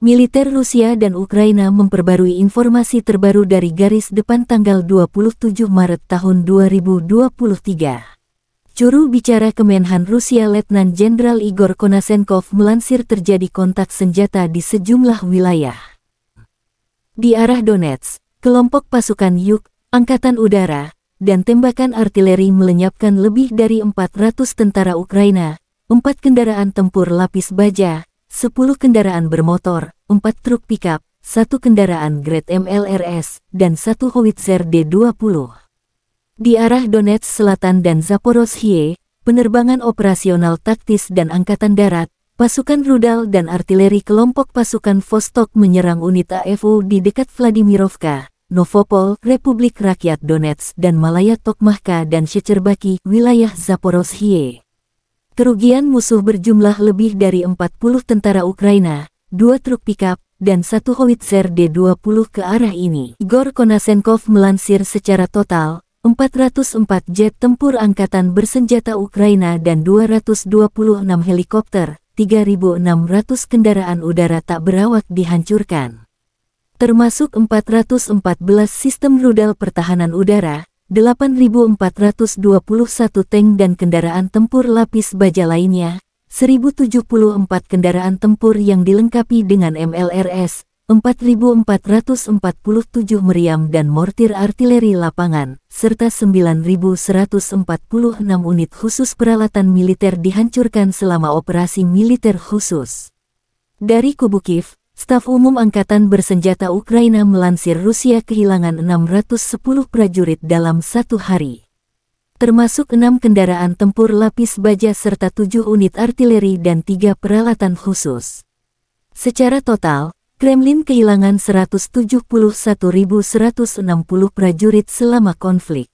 militer Rusia dan Ukraina memperbarui informasi terbaru dari garis depan tanggal 27 Maret tahun 2023. Juru bicara Kemenhan Rusia Letnan Jenderal Igor Konasenkov melansir terjadi kontak senjata di sejumlah wilayah. Di arah Donetsk, kelompok pasukan Yuk, Angkatan Udara, dan tembakan artileri melenyapkan lebih dari 400 tentara Ukraina, empat kendaraan tempur lapis baja, 10 kendaraan bermotor, 4 truk pickup, 1 kendaraan grade MLRS, dan 1 howitzer D-20. Di arah Donetsk Selatan dan Zaporozhye, penerbangan operasional taktis dan angkatan darat, pasukan rudal dan artileri kelompok pasukan Vostok menyerang unit AFU di dekat Vladimirovka, Novopol, Republik Rakyat Donetsk dan Malaya Tokmahka dan Shecherbaki, wilayah Zaporozhye. Kerugian musuh berjumlah lebih dari 40 tentara Ukraina, dua truk pickup, dan satu howitzer D-20 ke arah ini. Gor Konasenkov melansir secara total, 404 jet tempur angkatan bersenjata Ukraina dan 226 helikopter, 3.600 kendaraan udara tak berawak dihancurkan. Termasuk 414 sistem rudal pertahanan udara, 8.421 tank dan kendaraan tempur lapis baja lainnya, 1.074 kendaraan tempur yang dilengkapi dengan MLRS, 4.447 meriam dan mortir artileri lapangan, serta 9.146 unit khusus peralatan militer dihancurkan selama operasi militer khusus. Dari kubu Kiev, Staf Umum Angkatan Bersenjata Ukraina melansir Rusia kehilangan 610 prajurit dalam satu hari. Termasuk enam kendaraan tempur lapis baja serta tujuh unit artileri dan tiga peralatan khusus. Secara total, Kremlin kehilangan 171.160 prajurit selama konflik,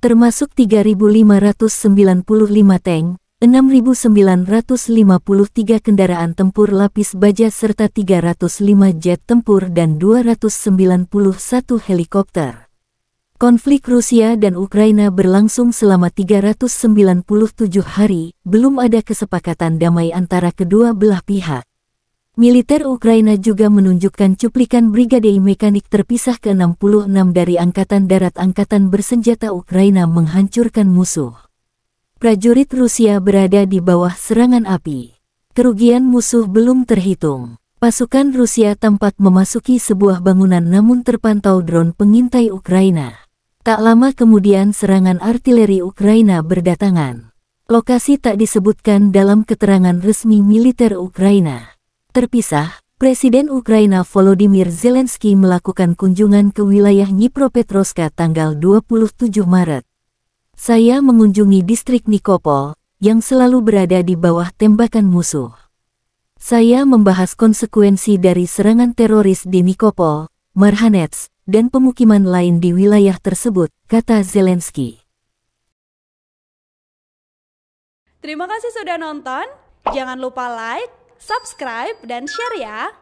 termasuk 3.595 tank, 6.953 kendaraan tempur lapis baja serta 305 jet tempur dan 291 helikopter. Konflik Rusia dan Ukraina berlangsung selama 397 hari, belum ada kesepakatan damai antara kedua belah pihak. Militer Ukraina juga menunjukkan cuplikan Brigade Mekanik terpisah ke-66 dari Angkatan Darat Angkatan Bersenjata Ukraina menghancurkan musuh prajurit Rusia berada di bawah serangan api. Kerugian musuh belum terhitung. Pasukan Rusia tampak memasuki sebuah bangunan namun terpantau drone pengintai Ukraina. Tak lama kemudian serangan artileri Ukraina berdatangan. Lokasi tak disebutkan dalam keterangan resmi militer Ukraina. Terpisah, Presiden Ukraina Volodymyr Zelensky melakukan kunjungan ke wilayah Dnipropetrovsk tanggal 27 Maret. Saya mengunjungi distrik Nikopol, yang selalu berada di bawah tembakan musuh. Saya membahas konsekuensi dari serangan teroris di Nikopol, Marhanets, dan pemukiman lain di wilayah tersebut, kata Zelensky. Terima kasih sudah nonton. Jangan lupa like, subscribe, dan share ya.